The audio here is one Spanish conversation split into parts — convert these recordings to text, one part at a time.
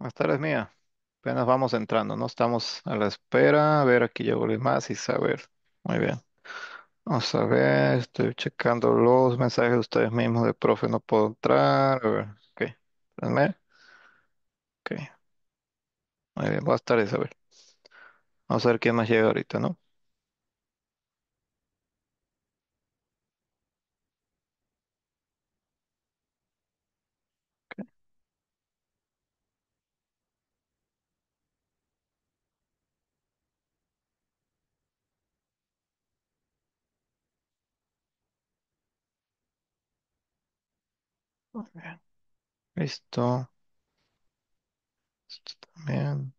Buenas tardes, mía. Apenas vamos entrando, ¿no? Estamos a la espera. A ver, aquí ya el más y saber. Muy bien. Vamos a ver, estoy checando los mensajes de ustedes mismos de profe, no puedo entrar. A ver, ok. Ok. Muy bien, buenas tardes, a ver. Vamos a ver quién más llega ahorita, ¿no? Correcto. Listo. Esto también.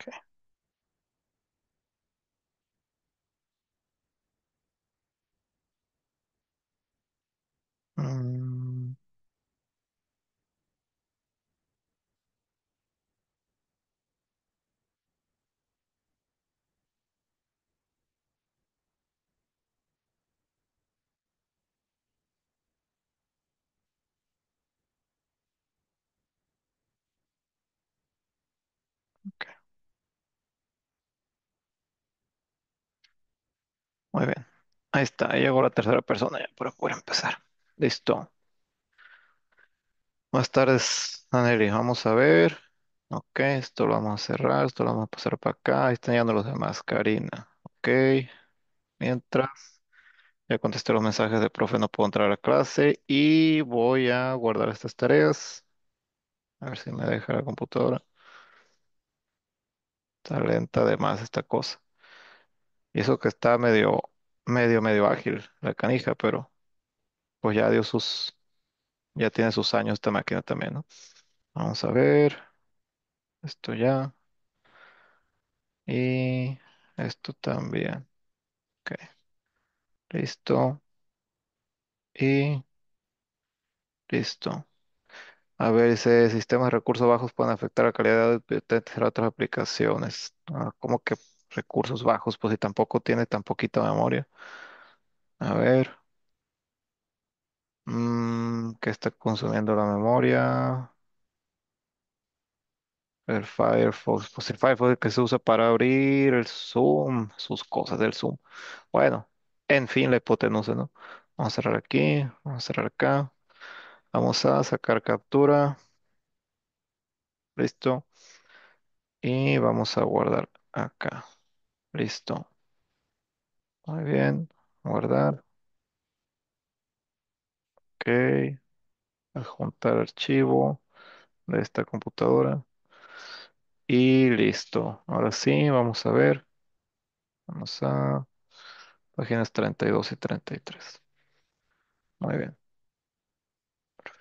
Ok. Mm. Muy bien. Ahí está, ahí llegó la tercera persona ya para empezar. Listo. Buenas tardes, Aneli. Vamos a ver. Ok, esto lo vamos a cerrar, esto lo vamos a pasar para acá. Ahí están llegando los demás, Karina. Ok. Mientras, ya contesté los mensajes de profe, no puedo entrar a la clase y voy a guardar estas tareas. A ver si me deja la computadora. Está lenta de más esta cosa eso que está medio, medio, medio ágil la canija, pero pues ya dio sus, ya tiene sus años esta máquina también, ¿no? Vamos a ver, esto ya y esto también. Ok, listo y listo. A ver, si sistemas de recursos bajos pueden afectar la calidad de otras aplicaciones. Ah, ¿cómo que recursos bajos, pues si tampoco tiene tan poquita memoria. A ver, mm, ¿qué está consumiendo la memoria? El Firefox, pues el Firefox que se usa para abrir el Zoom, sus cosas del Zoom. Bueno, en fin, la hipotenusa, ¿no? Vamos a cerrar aquí, vamos a cerrar acá. Vamos a sacar captura, listo. Y vamos a guardar acá. Listo. Muy bien. Guardar. Ok. Adjuntar archivo de esta computadora. Y listo. Ahora sí, vamos a ver. Vamos a páginas 32 y 33. Muy bien.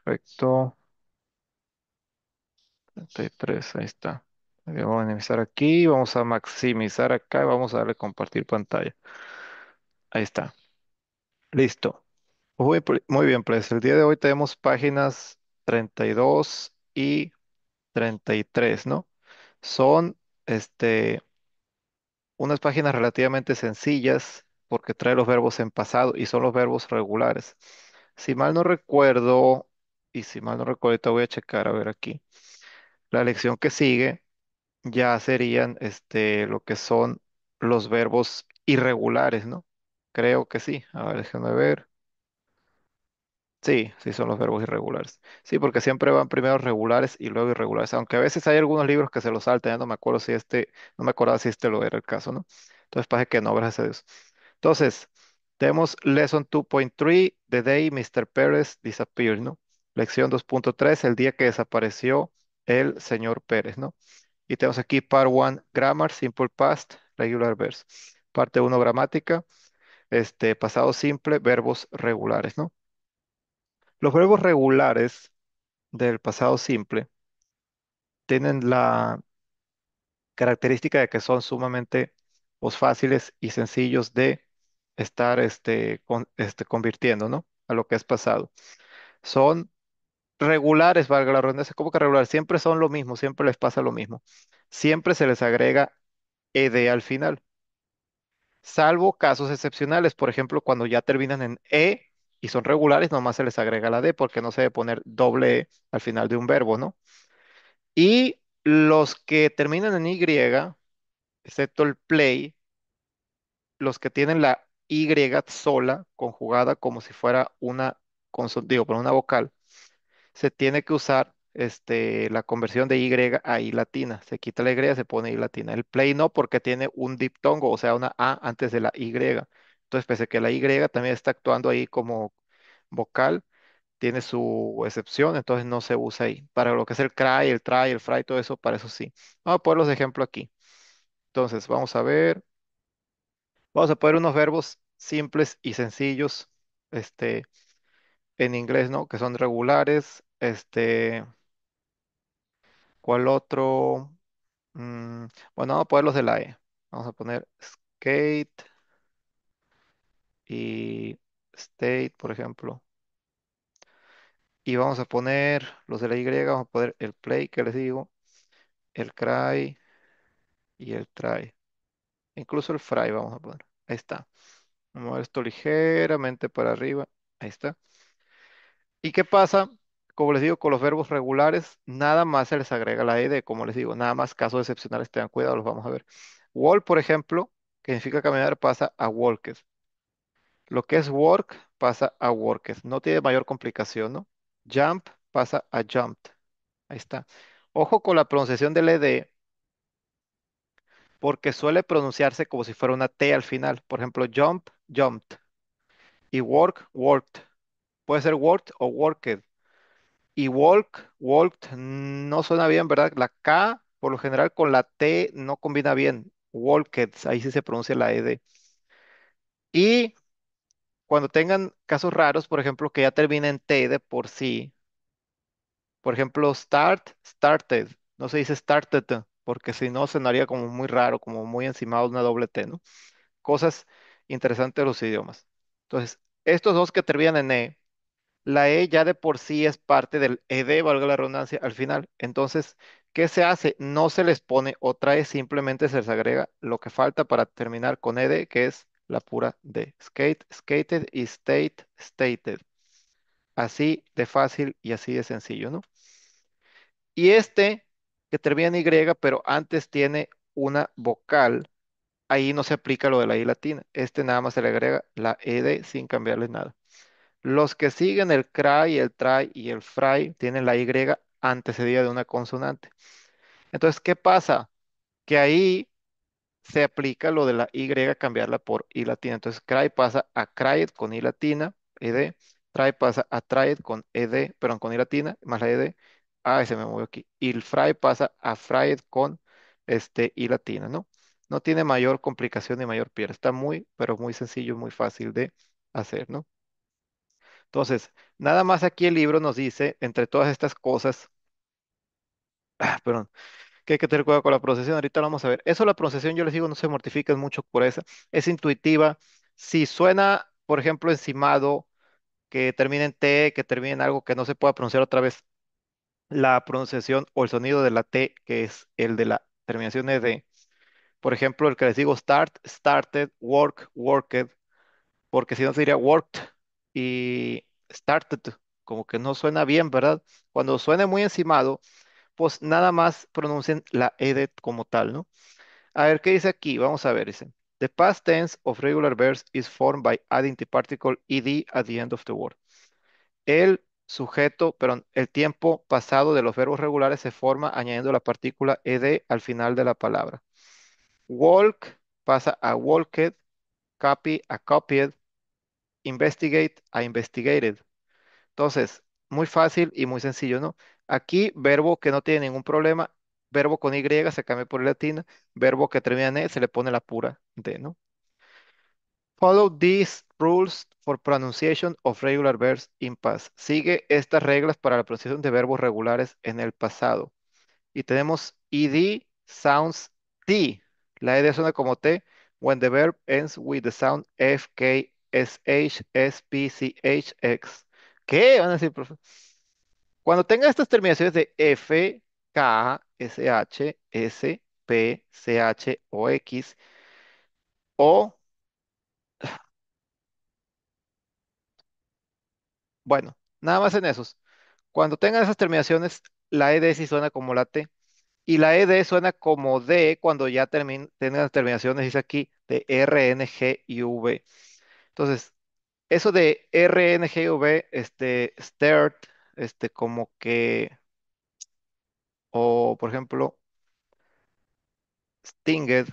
Perfecto. 33, ahí está. Vamos a minimizar aquí, vamos a maximizar acá y vamos a darle compartir pantalla. Ahí está. Listo. Muy, bien, pues el día de hoy tenemos páginas 32 y 33, ¿no? Son este, unas páginas relativamente sencillas porque trae los verbos en pasado y son los verbos regulares. Si mal no recuerdo, y si mal no recuerdo, voy a checar a ver aquí. La lección que sigue ya serían este, lo que son los verbos irregulares, ¿no? Creo que sí. A ver, déjenme ver. Sí, sí son los verbos irregulares. Sí, porque siempre van primero regulares y luego irregulares. Aunque a veces hay algunos libros que se los saltan, ya no me acuerdo si este, no me acordaba si este lo era el caso, ¿no? Entonces, pasa que no, gracias a Dios. Entonces, tenemos Lesson 2.3, The Day Mr. Pérez Disappeared, ¿no? Lección 2.3, el día que desapareció el señor Pérez, ¿no? Y tenemos aquí part 1, grammar, simple past, regular verbs. Parte 1, gramática, este, pasado simple, verbos regulares, ¿no? Los verbos regulares del pasado simple tienen la característica de que son sumamente pues, fáciles y sencillos de estar este, con, este, convirtiendo ¿no? a lo que es pasado. Son regulares, valga la redundancia, como que regular, siempre son lo mismo, siempre les pasa lo mismo. Siempre se les agrega ed al final, salvo casos excepcionales, por ejemplo, cuando ya terminan en e y son regulares, nomás se les agrega la d porque no se debe poner doble e al final de un verbo, ¿no? Y los que terminan en y, excepto el play, los que tienen la y sola, conjugada como si fuera una, digo, por una vocal, se tiene que usar este, la conversión de Y a Y latina. Se quita la Y, se pone Y latina. El play no, porque tiene un diptongo, o sea, una A antes de la Y. Entonces, pese a que la Y también está actuando ahí como vocal, tiene su excepción, entonces no se usa ahí. Para lo que es el cry, el try, el fry, todo eso, para eso sí. Vamos a poner los ejemplos aquí. Entonces, vamos a ver. Vamos a poner unos verbos simples y sencillos este, en inglés, ¿no? Que son regulares, este, ¿cuál otro? Mm, bueno, vamos a poner los de la E. Vamos a poner skate y state, por ejemplo. Y vamos a poner los de la Y, vamos a poner el play que les digo, el cry y el try. Incluso el fry vamos a poner. Ahí está. Vamos a mover esto ligeramente para arriba. Ahí está. ¿Y qué pasa como les digo, con los verbos regulares, nada más se les agrega la ed, como les digo, nada más casos excepcionales, tengan cuidado, los vamos a ver. Walk, por ejemplo, que significa caminar, pasa a walked. Lo que es work pasa a worked. No tiene mayor complicación, ¿no? Jump pasa a jumped. Ahí está. Ojo con la pronunciación del ed, porque suele pronunciarse como si fuera una T al final. Por ejemplo, jump, jumped. Y work, worked. Puede ser worked o worked y walk, walked mm, no suena bien, ¿verdad? La K, por lo general, con la T no combina bien. Walked, ahí sí se pronuncia la ED. Y cuando tengan casos raros, por ejemplo, que ya terminen T de por sí. Por ejemplo, start, started. No se dice started, porque si no, sonaría como muy raro, como muy encimado una doble T, ¿no? Cosas interesantes de los idiomas. Entonces, estos dos que terminan en E, la E ya de por sí es parte del ED, valga la redundancia, al final. Entonces, ¿qué se hace? No se les pone otra E, simplemente se les agrega lo que falta para terminar con ED, que es la pura D. Skate, skated y state, stated. Así de fácil y así de sencillo, ¿no? Y este, que termina en Y, pero antes tiene una vocal, ahí no se aplica lo de la I latina. Este nada más se le agrega la ED sin cambiarle nada. Los que siguen el cry, el try y el fry tienen la Y antecedida de una consonante. Entonces, ¿qué pasa? Que ahí se aplica lo de la Y, cambiarla por I latina. Entonces, cry pasa a cry con I latina, ED. Try pasa a try con ED, perdón, con I latina, más la ED. Ay, se me movió aquí. Y el fry pasa a fry con este I latina, ¿no? No tiene mayor complicación ni mayor pierda. Está muy, pero muy sencillo, muy fácil de hacer, ¿no? Entonces, nada más aquí el libro nos dice, entre todas estas cosas, ah, perdón, que hay que tener cuidado con la pronunciación, Ahorita lo vamos a ver. Eso, la pronunciación, yo les digo, no se mortifiquen mucho por eso, Es intuitiva. Si suena, por ejemplo, encimado, que termine en T, que termine en algo que no se pueda pronunciar otra vez, la pronunciación o el sonido de la T, que es el de la terminación de, por ejemplo, el que les digo start, started, work, worked, porque si no sería worked, y started, como que no suena bien, ¿verdad? Cuando suene muy encimado, pues nada más pronuncien la ed como tal, ¿no? A ver, ¿qué dice aquí? Vamos a ver, dice. The past tense of regular verbs is formed by adding the particle ed at the end of the word. El sujeto, pero el tiempo pasado de los verbos regulares se forma añadiendo la partícula ed al final de la palabra. Walk pasa a walked, copy a copied, investigate a investigated. Entonces, muy fácil y muy sencillo, ¿no? Aquí, verbo que no tiene ningún problema, verbo con Y se cambia por latina, verbo que termina en E se le pone la pura D, ¿no? Follow these rules for pronunciation of regular verbs in past. Sigue estas reglas para la pronunciación de verbos regulares en el pasado. Y tenemos ED sounds T. La ED suena como T when the verb ends with the sound F, S-H-S-P-C-H-X x ¿Qué? Van a decir, profe. Cuando tenga estas terminaciones de F, K, s h S, P, c h o X, o... Bueno, nada más en esos. Cuando tenga esas terminaciones, la ED sí suena como la T. Y la ED suena como D cuando ya tenga las terminaciones, dice aquí, de R, N, G y V. Entonces, eso de RNGV, este, start, este, como que, o por ejemplo, stinged,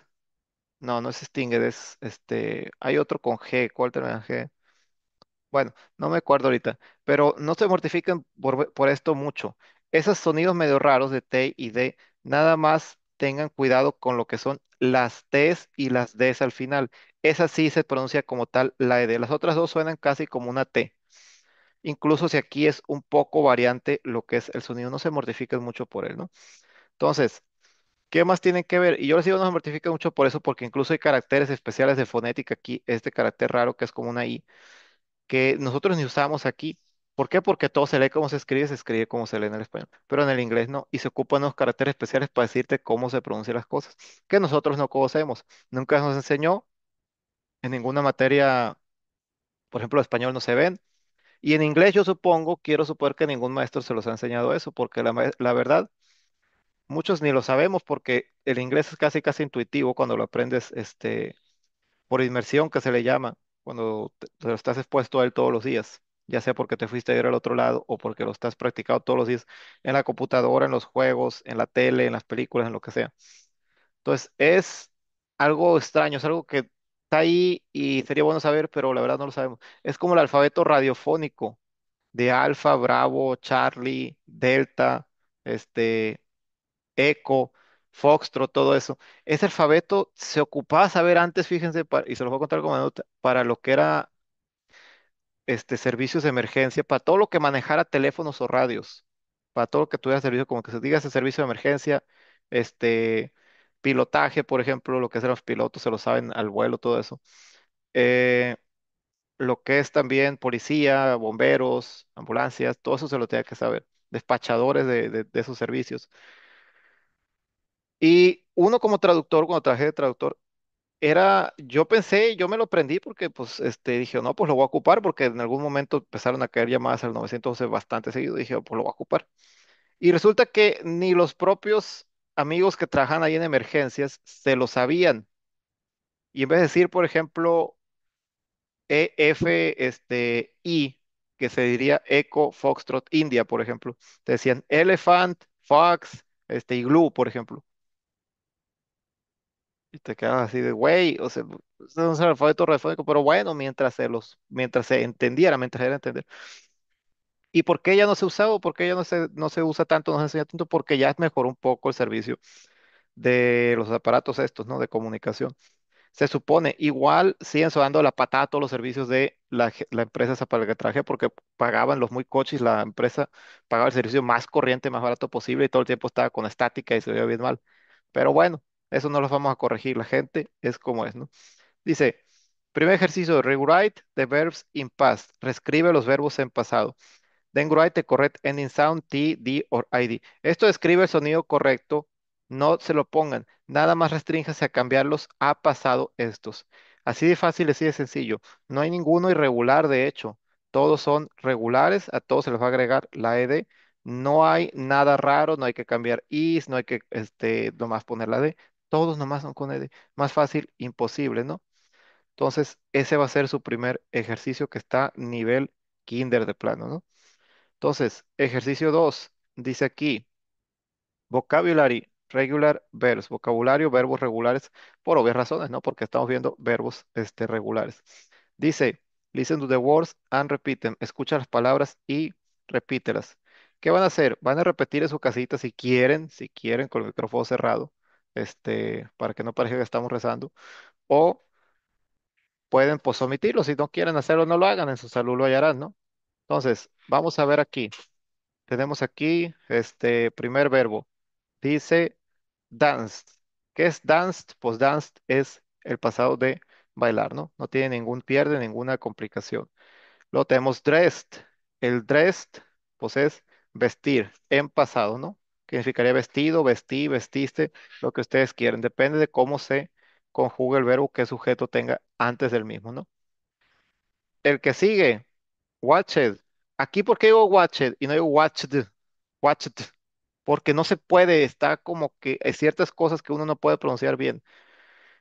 no, no es stinged, es, este, hay otro con G, ¿cuál termina G? Bueno, no me acuerdo ahorita, pero no se mortifiquen por, por esto mucho. Esos sonidos medio raros de T y D, nada más tengan cuidado con lo que son las T's y las D's al final. Esa sí se pronuncia como tal la ED. Las otras dos suenan casi como una T. Incluso si aquí es un poco variante lo que es el sonido, no se mortifiquen mucho por él, ¿no? Entonces, ¿qué más tienen que ver? Y yo les digo, no se mortifica mucho por eso, porque incluso hay caracteres especiales de fonética aquí, este carácter raro que es como una I, que nosotros ni usamos aquí, ¿Por qué? Porque todo se lee como se escribe, se escribe como se lee en el español, pero en el inglés no, y se ocupan unos caracteres especiales para decirte cómo se pronuncian las cosas, que nosotros no conocemos, nunca nos enseñó en ninguna materia, por ejemplo, el español no se ven, y en inglés yo supongo, quiero suponer que ningún maestro se los ha enseñado eso, porque la, verdad, muchos ni lo sabemos porque el inglés es casi casi intuitivo cuando lo aprendes este, por inmersión que se le llama, cuando te lo estás expuesto a él todos los días ya sea porque te fuiste a ir al otro lado o porque lo estás practicando todos los días en la computadora, en los juegos, en la tele, en las películas, en lo que sea. Entonces, es algo extraño, es algo que está ahí y sería bueno saber, pero la verdad no lo sabemos. Es como el alfabeto radiofónico de Alfa, Bravo, Charlie, Delta, este, Echo, Foxtrot, todo eso. Ese alfabeto se ocupaba saber antes, fíjense, y se lo voy a contar como nota, para lo que era este, servicios de emergencia, para todo lo que manejara teléfonos o radios, para todo lo que tuviera servicio, como que se diga ese servicio de emergencia, este, pilotaje, por ejemplo, lo que es los pilotos, se lo saben al vuelo, todo eso. Eh, lo que es también policía, bomberos, ambulancias, todo eso se lo tiene que saber, despachadores de, esos servicios. Y uno como traductor, cuando traje de traductor, era, yo pensé, yo me lo prendí porque pues este, dije, no, pues lo voy a ocupar porque en algún momento empezaron a caer llamadas al 911 bastante seguido, dije, pues lo voy a ocupar. Y resulta que ni los propios amigos que trabajan ahí en emergencias se lo sabían. Y en vez de decir, por ejemplo, EF, este, I, que se diría Eco, Foxtrot, India, por ejemplo, decían Elephant, Fox, este, Igloo, por ejemplo. Y te quedas así de, güey, o sea, es un alfabeto radiofónico, pero bueno, mientras se los, mientras se entendiera, mientras era entender. ¿Y por qué ya no se usaba? ¿Por qué ya no se, no se usa tanto, no se enseña tanto? Porque ya mejoró un poco el servicio de los aparatos estos, ¿no? De comunicación. Se supone, igual siguen sobando la patada a todos los servicios de la, la empresa traje porque pagaban los muy coches, la empresa pagaba el servicio más corriente, más barato posible y todo el tiempo estaba con estática y se veía bien mal. Pero bueno, eso no los vamos a corregir, la gente es como es, ¿no? Dice, primer ejercicio, rewrite the verbs in past. Reescribe los verbos en pasado. Then write the correct ending sound, T, D or ID. Esto escribe el sonido correcto, no se lo pongan. Nada más restríngase a cambiarlos ha pasado estos. Así de fácil, así de sencillo. No hay ninguno irregular, de hecho. Todos son regulares, a todos se les va a agregar la ED. No hay nada raro, no hay que cambiar is, no hay que este, nomás poner la D. Todos nomás son con ED. Más fácil, imposible, ¿no? Entonces, ese va a ser su primer ejercicio que está nivel kinder de plano, ¿no? Entonces, ejercicio 2, dice aquí, vocabulary, regular verbs, vocabulario, verbos regulares, por obvias razones, ¿no? Porque estamos viendo verbos este, regulares. Dice, listen to the words and repeat them. Escucha las palabras y repítelas. ¿Qué van a hacer? Van a repetir en su casita si quieren, si quieren, con el micrófono cerrado este, para que no parezca que estamos rezando, o pueden pues omitirlo, si no quieren hacerlo, no lo hagan, en su salud lo hallarán, ¿no? Entonces, vamos a ver aquí, tenemos aquí este primer verbo, dice danced, ¿qué es danced? Pues danced es el pasado de bailar, ¿no? No tiene ningún pierde, ninguna complicación. Luego tenemos dressed, el dressed, pues es vestir en pasado, ¿no? que significaría vestido, vestí, vestiste, lo que ustedes quieran. Depende de cómo se conjugue el verbo, qué sujeto tenga antes del mismo, ¿no? El que sigue, watched. Aquí, ¿por qué digo watched y no digo watched? Watched. Porque no se puede, está como que hay ciertas cosas que uno no puede pronunciar bien.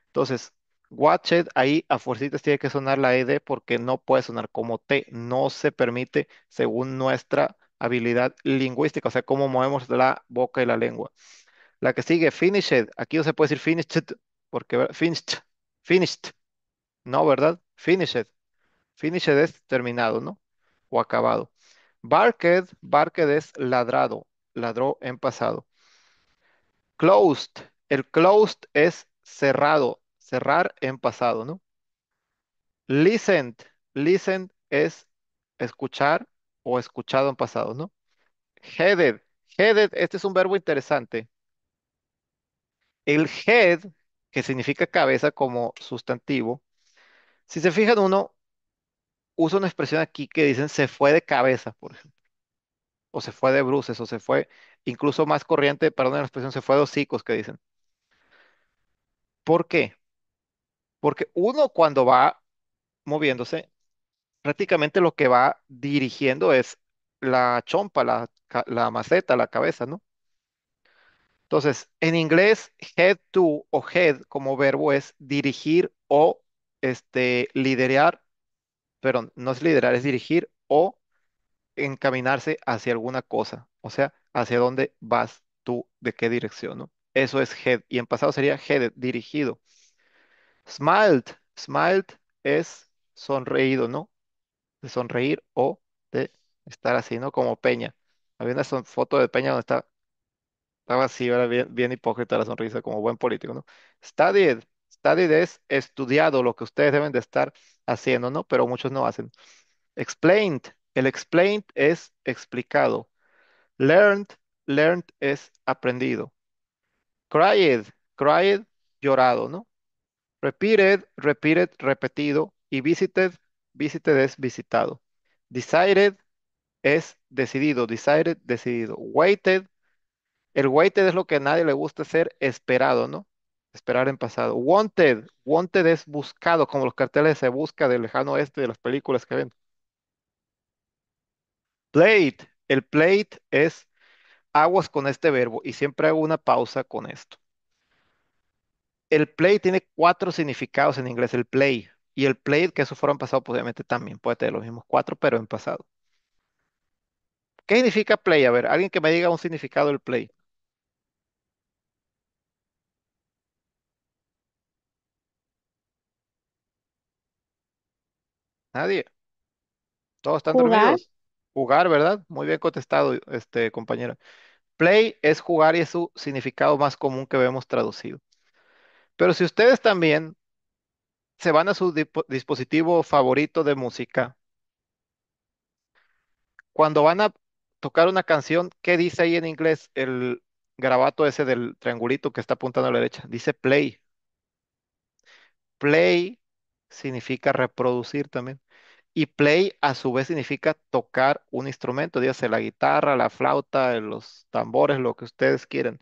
Entonces, watched, ahí a fuercitas tiene que sonar la ED porque no puede sonar como T, no se permite según nuestra habilidad lingüística, o sea, cómo movemos la boca y la lengua. La que sigue, finished. Aquí no se puede decir finished, porque finished, finished. No, ¿verdad? Finished. Finished es terminado, ¿no? O acabado. Barked, barked es ladrado, ladró en pasado. Closed, el closed es cerrado, cerrar en pasado, ¿no? Listened, listen es escuchar o escuchado en pasado, ¿no? Headed. Headed, este es un verbo interesante. El head, que significa cabeza como sustantivo, si se fijan uno, usa una expresión aquí que dicen se fue de cabeza, por ejemplo, o se fue de bruces, o se fue, incluso más corriente, perdón la expresión, se fue de hocicos, que dicen. ¿Por qué? Porque uno cuando va moviéndose, prácticamente lo que va dirigiendo es la chompa, la, maceta, la cabeza, ¿no? Entonces, en inglés, head to o head como verbo es dirigir o este, liderar, perdón, no es liderar, es dirigir o encaminarse hacia alguna cosa, o sea, hacia dónde vas tú, de qué dirección, ¿no? Eso es head, y en pasado sería headed, dirigido. Smiled, smiled es sonreído, ¿no? de sonreír o de estar así, ¿no? Como Peña. Había una foto de Peña donde está, estaba así, era bien, bien hipócrita la sonrisa, como buen político, ¿no? Studied. Studied es estudiado, lo que ustedes deben de estar haciendo, ¿no? Pero muchos no hacen. Explained. El explained es explicado. Learned. Learned es aprendido. Cried. Cried, llorado, ¿no? Repeated, repeated, repetido. Y visited, Visited es visitado. Decided es decidido. Decided, decidido. Waited, el waited es lo que a nadie le gusta ser esperado, ¿no? Esperar en pasado. Wanted, wanted es buscado, como los carteles se busca del lejano oeste de las películas que ven. Plate, el plate es aguas con este verbo y siempre hago una pausa con esto. El play tiene cuatro significados en inglés, el play y el play, que esos fueron pasado pues obviamente también puede tener los mismos cuatro, pero en pasado. ¿Qué significa Play? A ver, alguien que me diga un significado del Play. Nadie. Todos están dormidos. Jugar, ¿verdad? Muy bien contestado, este compañero. Play es jugar y es su significado más común que vemos traducido. Pero si ustedes también se van a su dispositivo favorito de música. Cuando van a tocar una canción, ¿qué dice ahí en inglés el grabato ese del triangulito que está apuntando a la derecha? Dice play. Play significa reproducir también. Y play a su vez significa tocar un instrumento, dígase la guitarra, la flauta, los tambores, lo que ustedes quieran.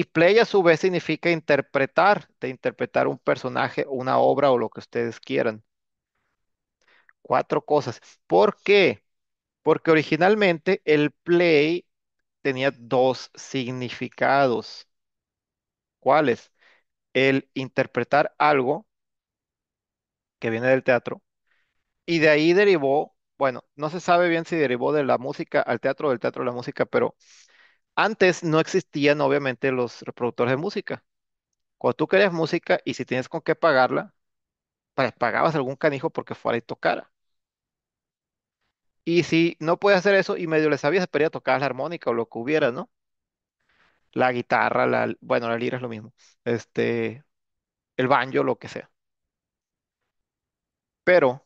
Y play a su vez significa interpretar, de interpretar un personaje, una obra o lo que ustedes quieran. Cuatro cosas. ¿Por qué? Porque originalmente el play tenía dos significados. ¿Cuáles? El interpretar algo que viene del teatro y de ahí derivó, bueno, no se sabe bien si derivó de la música al teatro o del teatro a la música, pero antes no existían, obviamente, los reproductores de música. Cuando tú querías música y si tienes con qué pagarla, pues, pagabas algún canijo porque fuera y tocara. Y si no podías hacer eso y medio le sabías, esperado tocar la armónica o lo que hubiera, ¿no? La guitarra, la, bueno, la lira es lo mismo. Este, el banjo, lo que sea. Pero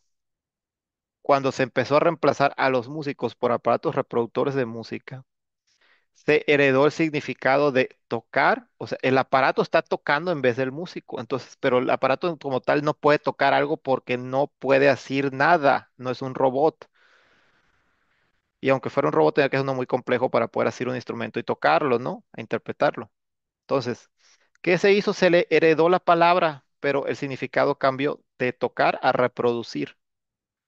cuando se empezó a reemplazar a los músicos por aparatos reproductores de música, se heredó el significado de tocar, o sea, el aparato está tocando en vez del músico, entonces, pero el aparato como tal no puede tocar algo porque no puede hacer nada, no es un robot. Y aunque fuera un robot, tenía que es uno muy complejo para poder hacer un instrumento y tocarlo, ¿no? A e interpretarlo. Entonces, ¿qué se hizo? Se le heredó la palabra, pero el significado cambió de tocar a reproducir.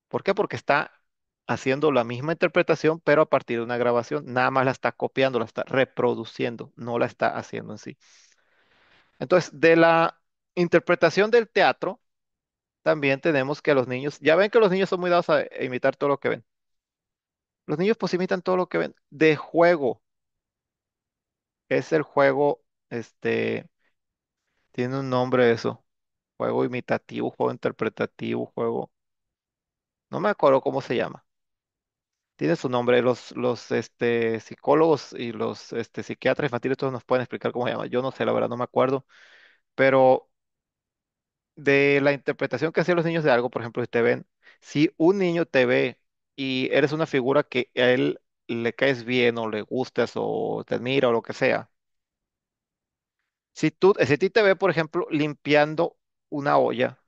¿Por qué? Porque está haciendo la misma interpretación, pero a partir de una grabación, nada más la está copiando, la está reproduciendo, no la está haciendo en sí. Entonces, de la interpretación del teatro, también tenemos que los niños, ya ven que los niños son muy dados a imitar todo lo que ven. Los niños pues imitan todo lo que ven de juego. Es el juego, este, tiene un nombre eso. Juego imitativo, juego interpretativo, juego. No me acuerdo cómo se llama tiene su nombre. Los, los este, psicólogos y los este, psiquiatras infantiles, nos pueden explicar cómo se llama. Yo no sé, la verdad, no me acuerdo. Pero de la interpretación que hacen los niños de algo, por ejemplo, si te ven, si un niño te ve y eres una figura que a él le caes bien o le gustas o te mira o lo que sea, si tú, si ti te ve, por ejemplo, limpiando una olla,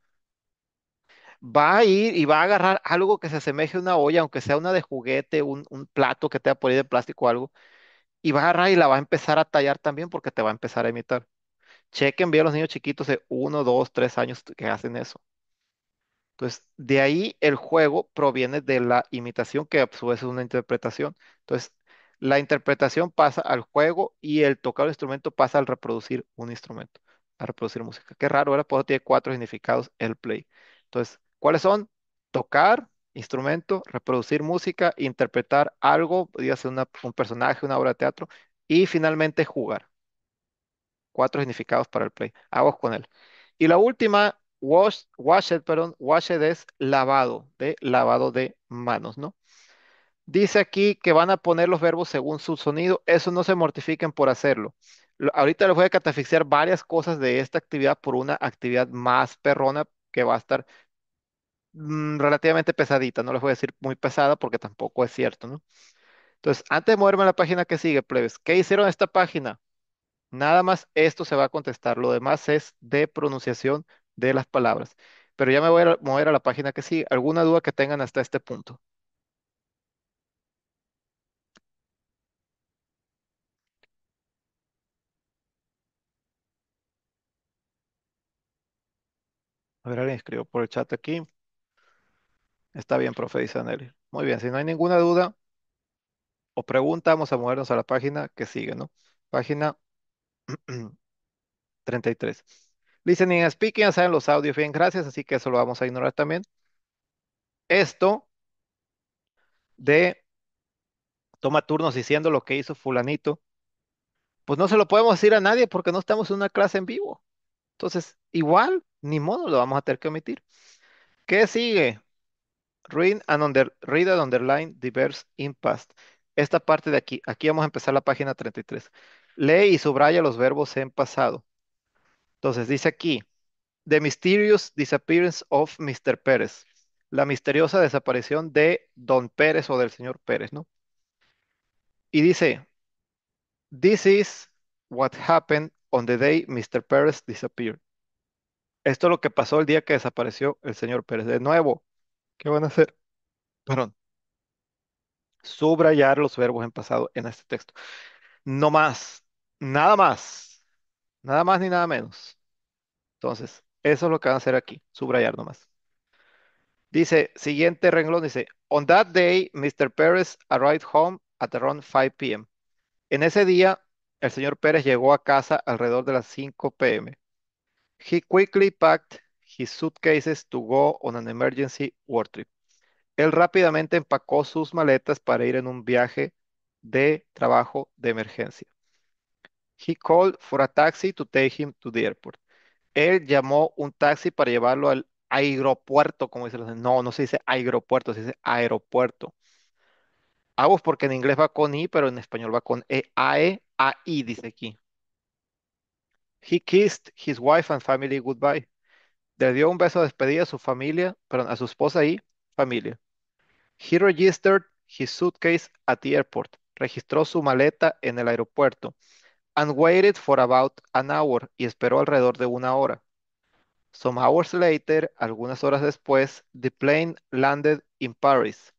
va a ir y va a agarrar algo que se asemeje a una olla, aunque sea una de juguete, un, plato que te a poner de plástico o algo, y va a agarrar y la va a empezar a tallar también porque te va a empezar a imitar. Chequen bien a los niños chiquitos de 1, 2, 3 años que hacen eso. Entonces, de ahí el juego proviene de la imitación, que a su vez es una interpretación. Entonces, la interpretación pasa al juego y el tocar el instrumento pasa al reproducir un instrumento, a reproducir música. Qué raro, ahora puedo tiene cuatro significados el play. Entonces, ¿Cuáles son? Tocar instrumento, reproducir música, interpretar algo, podría un personaje, una obra de teatro, y finalmente jugar. Cuatro significados para el play. Aguas con él. Y la última, wash, washed, perdón, washed es lavado, de lavado de manos, ¿no? Dice aquí que van a poner los verbos según su sonido. Eso no se mortifiquen por hacerlo. ahorita les voy a catafixiar varias cosas de esta actividad por una actividad más perrona que va a estar Mm, relativamente pesadita, no les voy a decir muy pesada porque tampoco es cierto, ¿no? Entonces, antes de moverme a la página que sigue, plebes, ¿qué hicieron esta página? Nada más esto se va a contestar, lo demás es de pronunciación de las palabras. Pero ya me voy a mover a la página que sigue. ¿Alguna duda que tengan hasta este punto? A ver, alguien escribió por el chat aquí. Está bien, profe, dice Muy bien, si no hay ninguna duda o pregunta, vamos a movernos a la página que sigue, ¿no? Página 33. Listening and speaking, ya saben los audios bien, gracias, así que eso lo vamos a ignorar también. Esto de toma turnos diciendo lo que hizo fulanito, pues no se lo podemos decir a nadie porque no estamos en una clase en vivo. Entonces, igual, ni modo, lo vamos a tener que omitir. ¿Qué sigue? Read and, underline the in past. Esta parte de aquí. Aquí vamos a empezar la página 33. Lee y subraya los verbos en pasado. Entonces dice aquí, The Mysterious Disappearance of Mr. Pérez. La misteriosa desaparición de Don Pérez o del señor Pérez, ¿no? Y dice, This is what happened on the day Mr. Pérez disappeared. Esto es lo que pasó el día que desapareció el señor Pérez. De nuevo, ¿Qué van a hacer? Perdón. Subrayar los verbos en pasado en este texto. No más. Nada más. Nada más ni nada menos. Entonces, eso es lo que van a hacer aquí. Subrayar nomás. Dice, siguiente renglón, dice, On that day, Mr. Perez arrived home at around 5 p.m. En ese día, el señor Pérez llegó a casa alrededor de las 5 p.m. He quickly packed his suitcases to go on an emergency work trip. Él rápidamente empacó sus maletas para ir en un viaje de trabajo de emergencia. He called for a taxi to take him to the airport. Él llamó un taxi para llevarlo al aeropuerto, como dicen No, no se dice aeropuerto, se dice aeropuerto. Ah, porque en inglés va con I, pero en español va con E, A, E, A, I, dice aquí. He kissed his wife and family goodbye. Le dio un beso de despedida a su familia, perdón, a su esposa y familia. He registered his suitcase at the airport. Registró su maleta en el aeropuerto. And waited for about an hour. Y esperó alrededor de una hora. Some hours later, algunas horas después, the plane landed in Paris.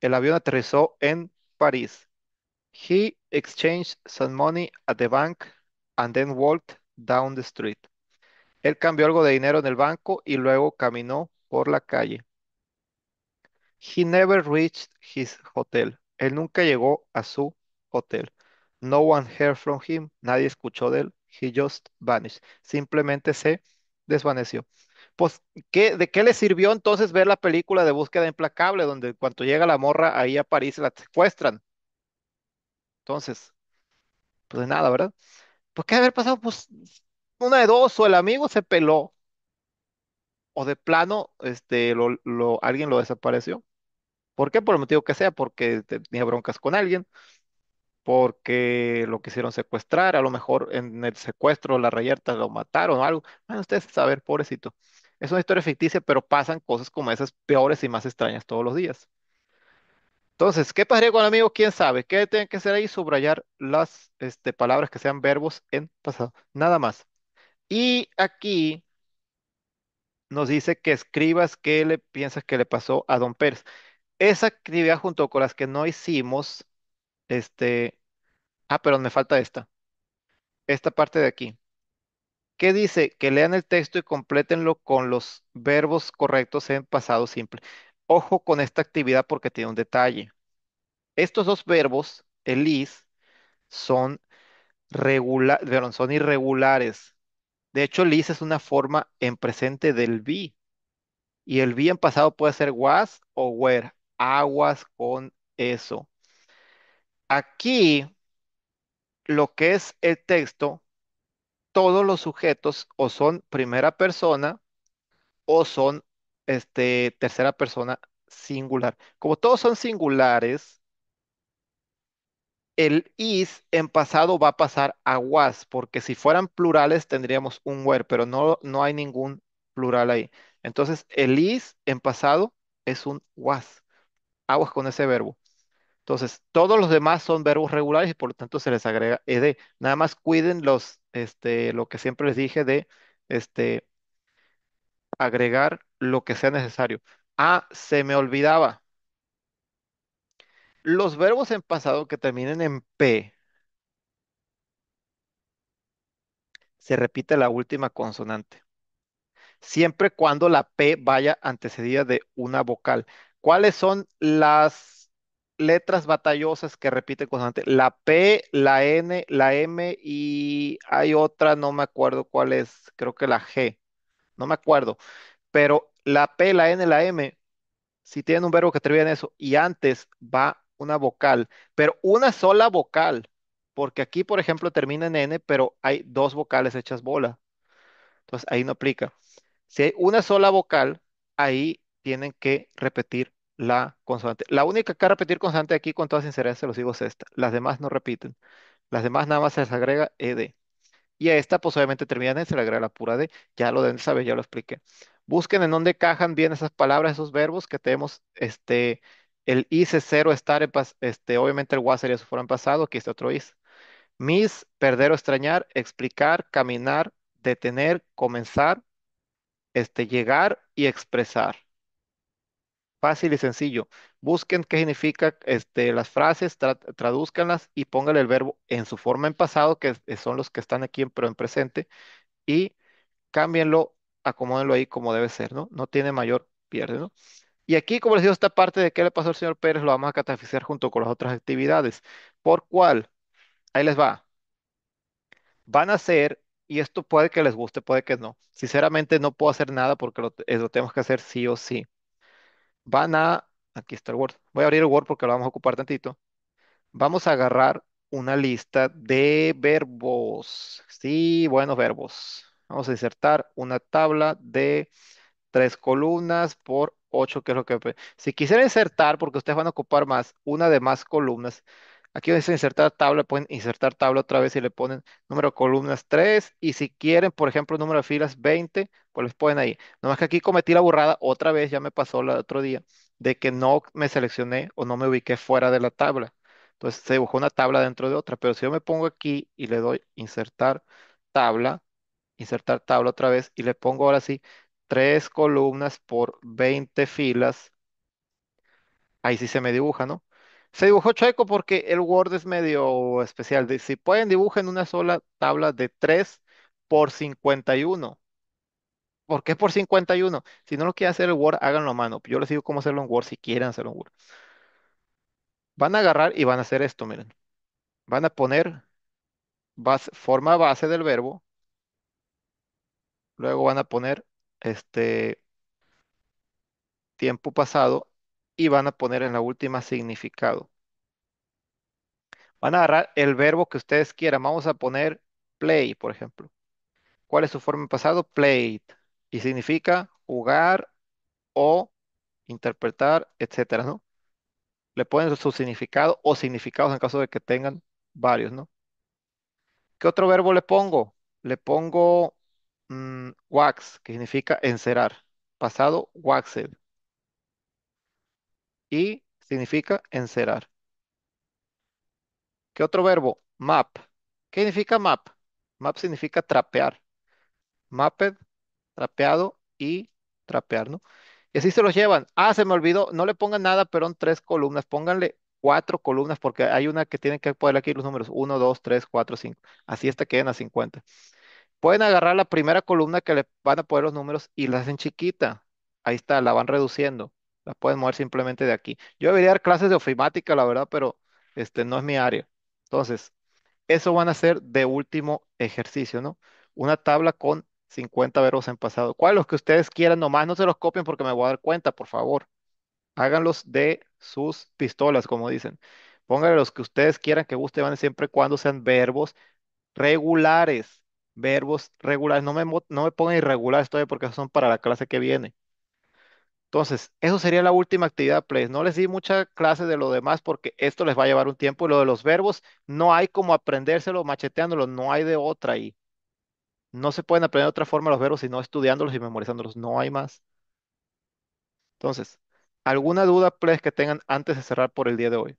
El avión aterrizó en París. He exchanged some money at the bank and then walked down the street. Él cambió algo de dinero en el banco y luego caminó por la calle. He never reached his hotel. Él nunca llegó a su hotel. No one heard from him. Nadie escuchó de él. He just vanished. Simplemente se desvaneció. Pues, ¿qué, ¿de qué le sirvió entonces ver la película de Búsqueda Implacable, donde cuando llega la morra ahí a París la secuestran? Entonces, pues de nada, ¿verdad? Pues, ¿qué haber pasado? Pues, una de dos, o el amigo se peló, o de plano, este, alguien lo desapareció. ¿Por qué? Por el motivo que sea, porque tenía broncas con alguien, porque lo quisieron secuestrar, a lo mejor en el secuestro, la rayerta lo mataron o algo. Bueno, ustedes saben, pobrecito. Es una historia ficticia, pero pasan cosas como esas peores y más extrañas todos los días. Entonces, ¿qué pasaría con el amigo? ¿Quién sabe? ¿Qué tiene que hacer ahí? Subrayar las este, palabras que sean verbos en pasado. Nada más. Y aquí nos dice que escribas qué le piensas que le pasó a Don Pérez. Esa actividad junto con las que no hicimos, este, ah, pero me falta esta, esta parte de aquí. ¿Qué dice? Que lean el texto y complétenlo con los verbos correctos en pasado simple. Ojo con esta actividad porque tiene un detalle. Estos dos verbos, el is, son, son irregulares. De hecho, lis es una forma en presente del be. Y el be en pasado puede ser was o were. Aguas con eso. Aquí, lo que es el texto, todos los sujetos o son primera persona o son este, tercera persona singular. Como todos son singulares, el is en pasado va a pasar a was, porque si fueran plurales tendríamos un were, pero no, no hay ningún plural ahí. Entonces, el is en pasado es un was. Aguas con ese verbo. Entonces, todos los demás son verbos regulares y por lo tanto se les agrega ed. Nada más cuiden los, este, lo que siempre les dije de este, agregar lo que sea necesario. Ah, se me olvidaba. Los verbos en pasado que terminen en P se repite la última consonante, siempre cuando la P vaya antecedida de una vocal. ¿Cuáles son las letras batallosas que repiten consonante? La P, la N, la M y hay otra, no me acuerdo cuál es, creo que la G, no me acuerdo, pero la P, la N, la M, si tienen un verbo que termina en eso y antes va una vocal, pero una sola vocal, porque aquí, por ejemplo, termina en N, pero hay dos vocales hechas bola. Entonces ahí no aplica. Si hay una sola vocal, ahí tienen que repetir la consonante. La única que repetir consonante aquí, con toda sinceridad, se los digo, es esta. Las demás no repiten. Las demás nada más se les agrega ED. Y a esta, pues obviamente termina en, e, se le agrega la pura D. Ya lo deben saber, ya lo expliqué. Busquen en dónde cajan bien esas palabras, esos verbos que tenemos este, el is 0 estar este, obviamente el was sería su forma en pasado, aquí está otro is. Miss, perder o extrañar, explicar, caminar, detener, comenzar, este, llegar y expresar. Fácil y sencillo. Busquen qué significa este, las frases, tradúzcanlas traduzcanlas y pónganle el verbo en su forma en pasado, que son los que están aquí, pero en presente, y cámbienlo, acomódenlo ahí como debe ser, ¿no? No tiene mayor pierde, ¿no? Y aquí, como les digo, esta parte de qué le pasó al señor Pérez lo vamos a catafixiar junto con las otras actividades. ¿Por cuál? Ahí les va. Van a hacer, y esto puede que les guste, puede que no. Sinceramente, no puedo hacer nada porque eh, lo tenemos que hacer sí o sí. Van a, aquí está el Word. Voy a abrir el Word porque lo vamos a ocupar tantito. Vamos a agarrar una lista de verbos. Sí, buenos verbos. Vamos a insertar una tabla de tres columnas por ocho, que es lo que... Si quisieran insertar, porque ustedes van a ocupar más, una de más columnas, aquí dice insertar tabla, pueden insertar tabla otra vez y le ponen número de columnas tres y si quieren, por ejemplo, número de filas veinte, pues les pueden ahí. Nomás que aquí cometí la burrada, otra vez ya me pasó el otro día, de que no me seleccioné o no me ubiqué fuera de la tabla. Entonces se dibujó una tabla dentro de otra, pero si yo me pongo aquí y le doy insertar tabla, insertar tabla otra vez y le pongo ahora sí tres columnas por 20 filas. Ahí sí se me dibuja, ¿no? Se dibujó chueco porque el Word es medio especial. Si pueden, dibujen una sola tabla de 3 por 51. ¿Por qué por 51? Si no lo quieren hacer el Word, háganlo a mano. Yo les digo cómo hacerlo en Word si quieren hacerlo en Word. Van a agarrar y van a hacer esto, miren. Van a poner forma base del verbo, luego van a poner este tiempo pasado y van a poner en la última significado. Van a agarrar el verbo que ustedes quieran. Vamos a poner play, por ejemplo. ¿Cuál es su forma en pasado? Played. Y significa jugar o interpretar, etcétera, ¿no? Le ponen su significado o significados en caso de que tengan varios, ¿no? ¿Qué otro verbo le pongo? Le pongo Mm, wax, que significa encerar. Pasado, waxed. Y significa encerar. ¿Qué otro verbo? Map. ¿Qué significa map? Map significa trapear. Mapped, trapeado y trapear, ¿no? Y así se los llevan. Ah, se me olvidó. No le pongan nada, pero en tres columnas. Pónganle cuatro columnas porque hay una que tienen que poner aquí los números Uno... Dos... Tres... Cuatro... Cinco... Así hasta queden a cincuenta... Pueden agarrar la primera columna que le van a poner los números y la hacen chiquita. Ahí está, la van reduciendo. La pueden mover simplemente de aquí. Yo debería dar clases de ofimática, la verdad, pero este no es mi área. Entonces, eso van a ser de último ejercicio, ¿no? Una tabla con 50 verbos en pasado. ¿Cuáles? Los que ustedes quieran, nomás no se los copien porque me voy a dar cuenta, por favor. Háganlos de sus pistolas, como dicen. Pónganle los que ustedes quieran, que guste van siempre y cuando sean verbos regulares verbos regulares. No me, no me pongan irregulares todavía porque son para la clase que viene. Entonces, eso sería la última actividad, please. No les di mucha clase de lo demás porque esto les va a llevar un tiempo. Y lo de los verbos, no hay como aprendérselo macheteándolo, no hay de otra ahí. No se pueden aprender de otra forma los verbos sino estudiándolos y memorizándolos. No hay más. Entonces, ¿alguna duda, please, que tengan antes de cerrar por el día de hoy?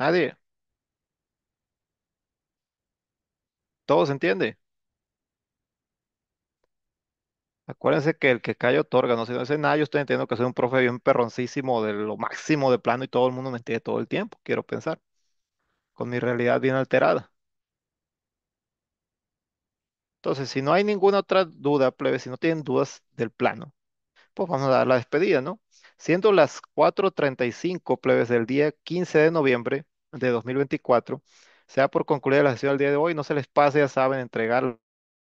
Nadie. Todo se entiende. Acuérdense que el que calla otorga, no se no nada, yo estoy entendiendo que soy un profe bien perroncísimo de lo máximo de plano y todo el mundo me entiende todo el tiempo, quiero pensar, con mi realidad bien alterada. Entonces, si no hay ninguna otra duda, plebes, si no tienen dudas del plano, pues vamos a dar la despedida, ¿no? Siendo las 4:35, plebes, del día 15 de noviembre, de 2024 sea por concluir la sesión al día de hoy. No se les pase, ya saben, entregar